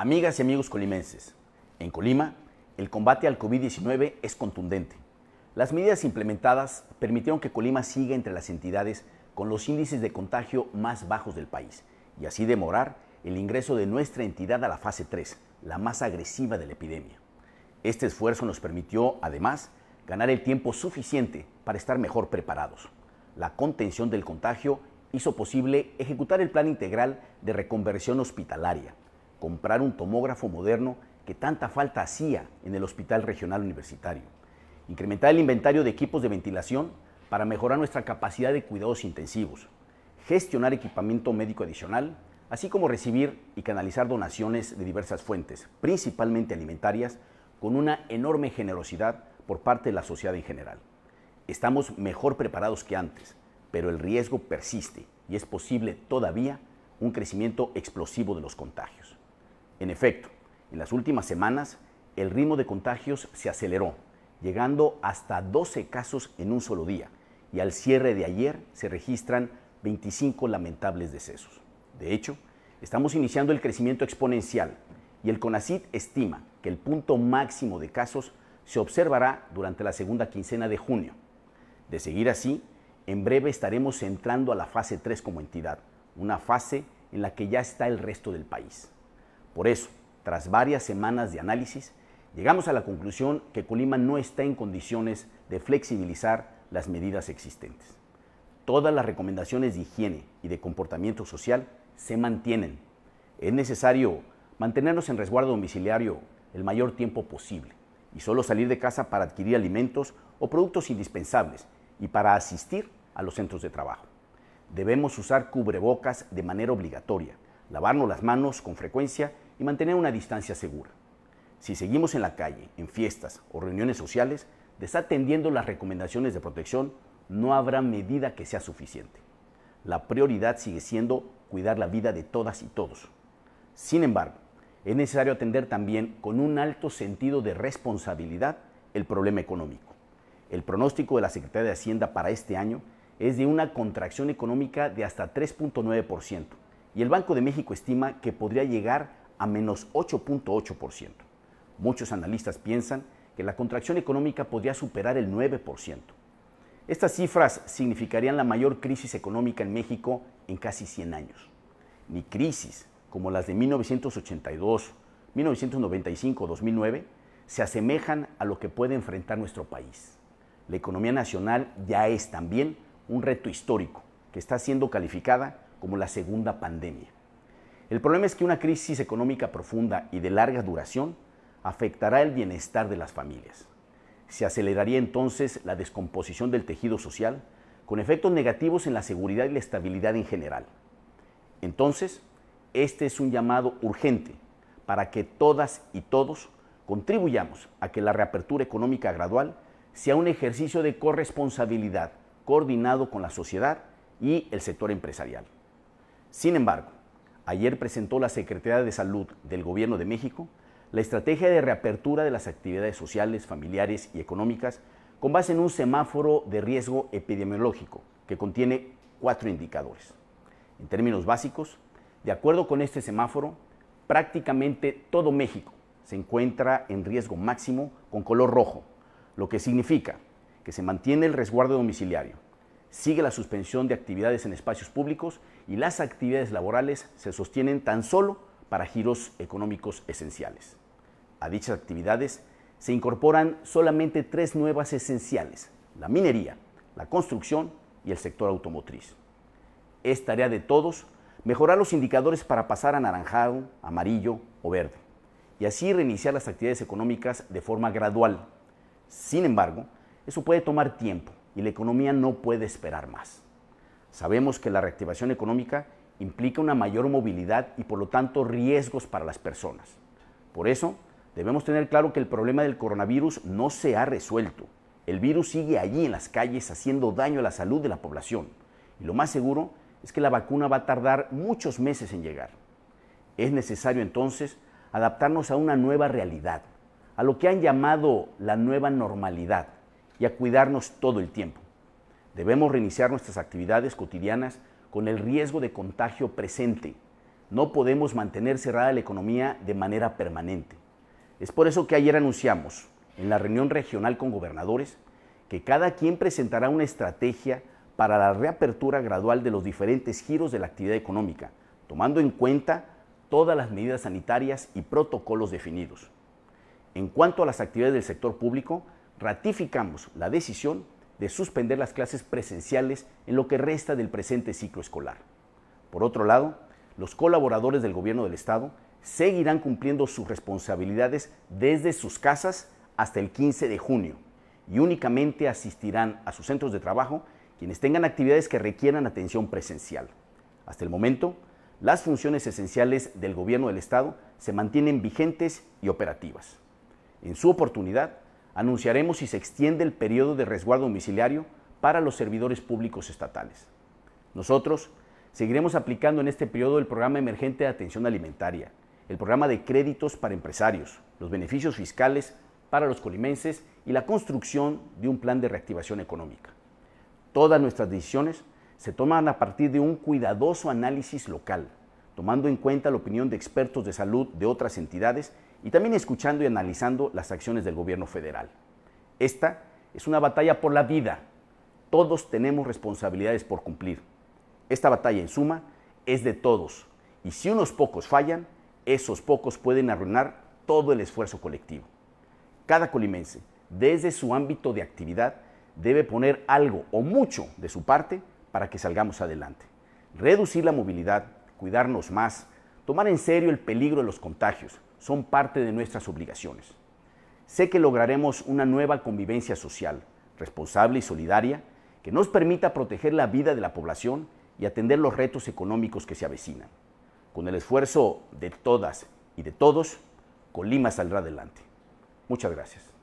Amigas y amigos colimenses, en Colima, el combate al COVID-19 es contundente. Las medidas implementadas permitieron que Colima siga entre las entidades con los índices de contagio más bajos del país y así demorar el ingreso de nuestra entidad a la fase 3, la más agresiva de la epidemia. Este esfuerzo nos permitió, además, ganar el tiempo suficiente para estar mejor preparados. La contención del contagio hizo posible ejecutar el plan integral de reconversión hospitalaria, comprar un tomógrafo moderno que tanta falta hacía en el Hospital Regional Universitario, incrementar el inventario de equipos de ventilación para mejorar nuestra capacidad de cuidados intensivos, gestionar equipamiento médico adicional, así como recibir y canalizar donaciones de diversas fuentes, principalmente alimentarias, con una enorme generosidad por parte de la sociedad en general. Estamos mejor preparados que antes, pero el riesgo persiste y es posible todavía un crecimiento explosivo de los contagios. En efecto, en las últimas semanas el ritmo de contagios se aceleró, llegando hasta 12 casos en un solo día, y al cierre de ayer se registran 25 lamentables decesos. De hecho, estamos iniciando el crecimiento exponencial y el CONACIT estima que el punto máximo de casos se observará durante la segunda quincena de junio. De seguir así, en breve estaremos entrando a la fase 3 como entidad, una fase en la que ya está el resto del país. Por eso, tras varias semanas de análisis, llegamos a la conclusión que Colima no está en condiciones de flexibilizar las medidas existentes. Todas las recomendaciones de higiene y de comportamiento social se mantienen. Es necesario mantenernos en resguardo domiciliario el mayor tiempo posible y solo salir de casa para adquirir alimentos o productos indispensables y para asistir a los centros de trabajo. Debemos usar cubrebocas de manera obligatoria lavarnos las manos con frecuencia y mantener una distancia segura. Si seguimos en la calle, en fiestas o reuniones sociales, desatendiendo las recomendaciones de protección, no habrá medida que sea suficiente. La prioridad sigue siendo cuidar la vida de todas y todos. Sin embargo, es necesario atender también con un alto sentido de responsabilidad el problema económico. El pronóstico de la Secretaría de Hacienda para este año es de una contracción económica de hasta 3.9%, y el Banco de México estima que podría llegar a menos 8.8%. Muchos analistas piensan que la contracción económica podría superar el 9%. Estas cifras significarían la mayor crisis económica en México en casi 100 años. Ni crisis como las de 1982, 1995 2009 se asemejan a lo que puede enfrentar nuestro país. La economía nacional ya es también un reto histórico que está siendo calificada como la segunda pandemia. El problema es que una crisis económica profunda y de larga duración afectará el bienestar de las familias. Se aceleraría entonces la descomposición del tejido social, con efectos negativos en la seguridad y la estabilidad en general. Entonces, este es un llamado urgente para que todas y todos contribuyamos a que la reapertura económica gradual sea un ejercicio de corresponsabilidad coordinado con la sociedad y el sector empresarial. Sin embargo, ayer presentó la Secretaría de Salud del Gobierno de México la estrategia de reapertura de las actividades sociales, familiares y económicas con base en un semáforo de riesgo epidemiológico que contiene cuatro indicadores. En términos básicos, de acuerdo con este semáforo, prácticamente todo México se encuentra en riesgo máximo con color rojo, lo que significa que se mantiene el resguardo domiciliario, Sigue la suspensión de actividades en espacios públicos y las actividades laborales se sostienen tan solo para giros económicos esenciales. A dichas actividades se incorporan solamente tres nuevas esenciales, la minería, la construcción y el sector automotriz. Es tarea de todos mejorar los indicadores para pasar a naranjado, amarillo o verde y así reiniciar las actividades económicas de forma gradual. Sin embargo, eso puede tomar tiempo y la economía no puede esperar más. Sabemos que la reactivación económica implica una mayor movilidad y por lo tanto riesgos para las personas. Por eso, debemos tener claro que el problema del coronavirus no se ha resuelto. El virus sigue allí en las calles haciendo daño a la salud de la población. Y lo más seguro es que la vacuna va a tardar muchos meses en llegar. Es necesario entonces adaptarnos a una nueva realidad, a lo que han llamado la nueva normalidad, y a cuidarnos todo el tiempo. Debemos reiniciar nuestras actividades cotidianas con el riesgo de contagio presente. No podemos mantener cerrada la economía de manera permanente. Es por eso que ayer anunciamos, en la reunión regional con gobernadores, que cada quien presentará una estrategia para la reapertura gradual de los diferentes giros de la actividad económica, tomando en cuenta todas las medidas sanitarias y protocolos definidos. En cuanto a las actividades del sector público, ratificamos la decisión de suspender las clases presenciales en lo que resta del presente ciclo escolar. Por otro lado, los colaboradores del Gobierno del Estado seguirán cumpliendo sus responsabilidades desde sus casas hasta el 15 de junio y únicamente asistirán a sus centros de trabajo quienes tengan actividades que requieran atención presencial. Hasta el momento, las funciones esenciales del Gobierno del Estado se mantienen vigentes y operativas. En su oportunidad, anunciaremos si se extiende el periodo de resguardo domiciliario para los servidores públicos estatales. Nosotros seguiremos aplicando en este periodo el programa emergente de atención alimentaria, el programa de créditos para empresarios, los beneficios fiscales para los colimenses y la construcción de un plan de reactivación económica. Todas nuestras decisiones se toman a partir de un cuidadoso análisis local, tomando en cuenta la opinión de expertos de salud de otras entidades y también escuchando y analizando las acciones del gobierno federal. Esta es una batalla por la vida. Todos tenemos responsabilidades por cumplir. Esta batalla, en suma, es de todos. Y si unos pocos fallan, esos pocos pueden arruinar todo el esfuerzo colectivo. Cada colimense, desde su ámbito de actividad, debe poner algo o mucho de su parte para que salgamos adelante. Reducir la movilidad, cuidarnos más, tomar en serio el peligro de los contagios, son parte de nuestras obligaciones. Sé que lograremos una nueva convivencia social, responsable y solidaria, que nos permita proteger la vida de la población y atender los retos económicos que se avecinan. Con el esfuerzo de todas y de todos, Colima saldrá adelante. Muchas gracias.